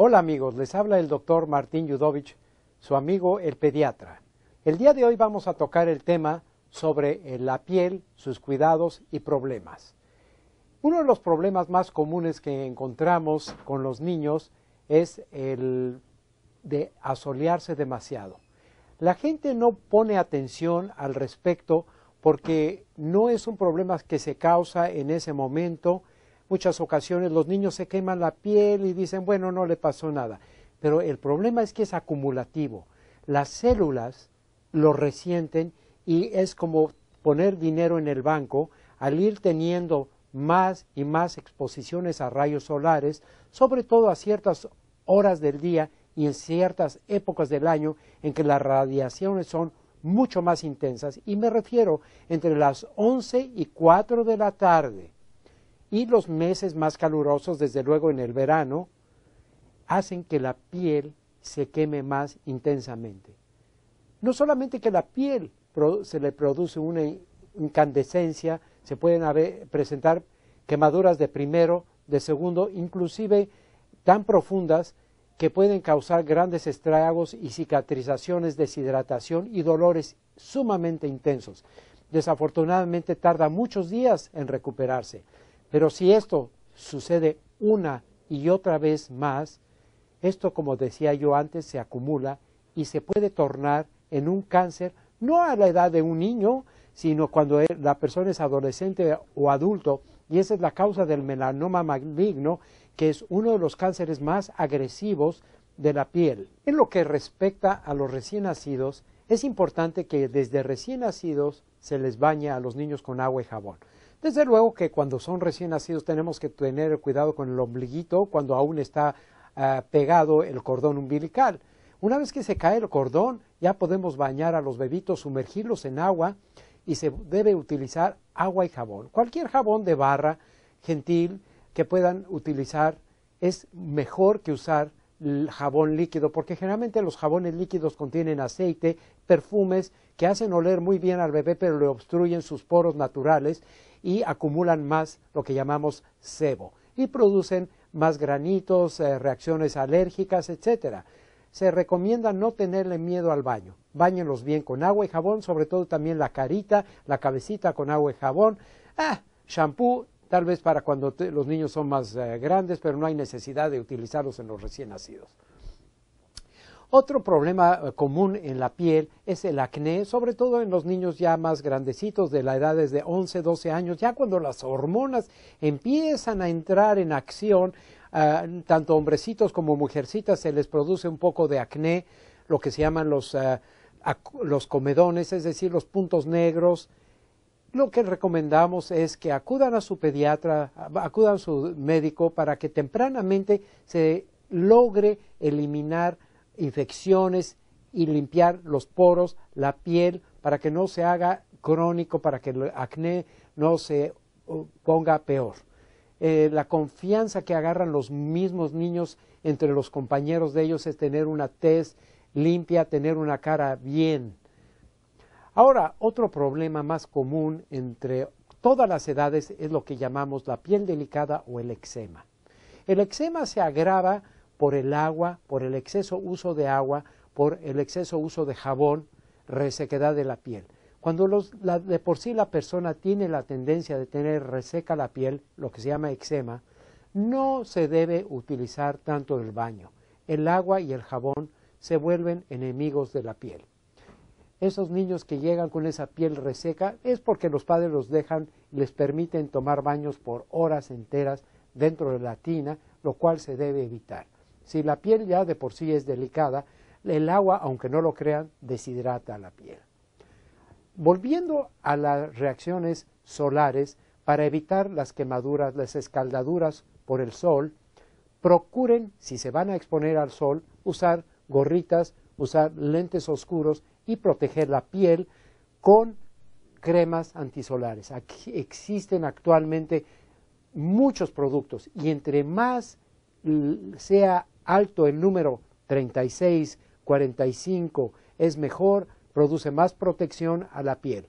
Hola amigos, les habla el doctor Martín Yudovich, su amigo el pediatra. El día de hoy vamos a tocar el tema sobre eh, la piel, sus cuidados y problemas. Uno de los problemas más comunes que encontramos con los niños es el de asolearse demasiado. La gente no pone atención al respecto porque no es un problema que se causa en ese momento, muchas ocasiones los niños se queman la piel y dicen, bueno, no le pasó nada. Pero el problema es que es acumulativo. Las células lo resienten y es como poner dinero en el banco al ir teniendo más y más exposiciones a rayos solares, sobre todo a ciertas horas del día y en ciertas épocas del año en que las radiaciones son mucho más intensas. Y me refiero entre las 11 y 4 de la tarde y los meses más calurosos, desde luego en el verano, hacen que la piel se queme más intensamente. No solamente que la piel se le produce una incandescencia, se pueden presentar quemaduras de primero, de segundo, inclusive tan profundas que pueden causar grandes estragos y cicatrizaciones, deshidratación y dolores sumamente intensos. Desafortunadamente tarda muchos días en recuperarse. Pero si esto sucede una y otra vez más, esto, como decía yo antes, se acumula y se puede tornar en un cáncer, no a la edad de un niño, sino cuando e, la persona es adolescente o adulto, y esa es la causa del melanoma maligno, que es uno de los cánceres más agresivos de la piel. En lo que respecta a los recién nacidos, es importante que desde recién nacidos se les bañe a los niños con agua y jabón. Desde luego que cuando son recién nacidos tenemos que tener cuidado con el ombliguito cuando aún está ah, pegado el cordón umbilical. Una vez que se cae el cordón, ya podemos bañar a los bebitos, sumergirlos en agua y se debe utilizar agua y jabón. Cualquier jabón de barra gentil que puedan utilizar es mejor que usar jabón líquido, porque generalmente los jabones líquidos contienen aceite, perfumes que hacen oler muy bien al bebé, pero le obstruyen sus poros naturales y acumulan más lo que llamamos sebo y producen más granitos, eh, reacciones alérgicas, etcétera. Se recomienda no tenerle miedo al baño. Báñenlos bien con agua y jabón, sobre todo también la carita, la cabecita con agua y jabón. Ah, shampoo tal vez para cuando los niños son más eh, grandes, pero no hay necesidad de utilizarlos en los recién nacidos. Otro problema eh, común en la piel es el acné, sobre todo en los niños ya más grandecitos, de la edad de 11, 12 años, ya cuando las hormonas empiezan a entrar en acción, ah, tanto hombrecitos como mujercitas se les produce un poco de acné, lo que se llaman los ah, comedones, es decir, los puntos negros, lo que recomendamos es que acudan a su pediatra, acudan a su médico para que tempranamente se logre eliminar infecciones y limpiar los poros, la piel, para que no se haga crónico, para que el acné no se ponga peor. Eh, la confianza que agarran los mismos niños entre los compañeros de ellos es tener una tez limpia, tener una cara bien. Ahora, otro problema más común entre todas las edades es lo que llamamos la piel delicada o el eczema. El eczema se agrava por el agua, por el exceso uso de agua, por el exceso uso de jabón, resequedad de la piel. Cuando de por sí la persona tiene la tendencia de tener reseca la piel, lo que se llama eczema, no se debe utilizar tanto el baño. El agua y el jabón se vuelven enemigos de la piel esos niños que llegan con esa piel reseca es porque los padres los dejan y les permiten tomar baños por horas enteras dentro de la tina, lo cual se debe evitar. Si la piel ya de por sí es delicada, el agua, aunque no lo crean, deshidrata la piel. Volviendo a las reacciones solares, para evitar las quemaduras, las escaldaduras por el sol, procuren, si se van a exponer al sol, usar gorritas, usar lentes oscuros y proteger la piel con cremas antisolares. Aquí existen actualmente muchos productos y entre más sea alto el número 36, 45, es mejor, produce más protección a la piel.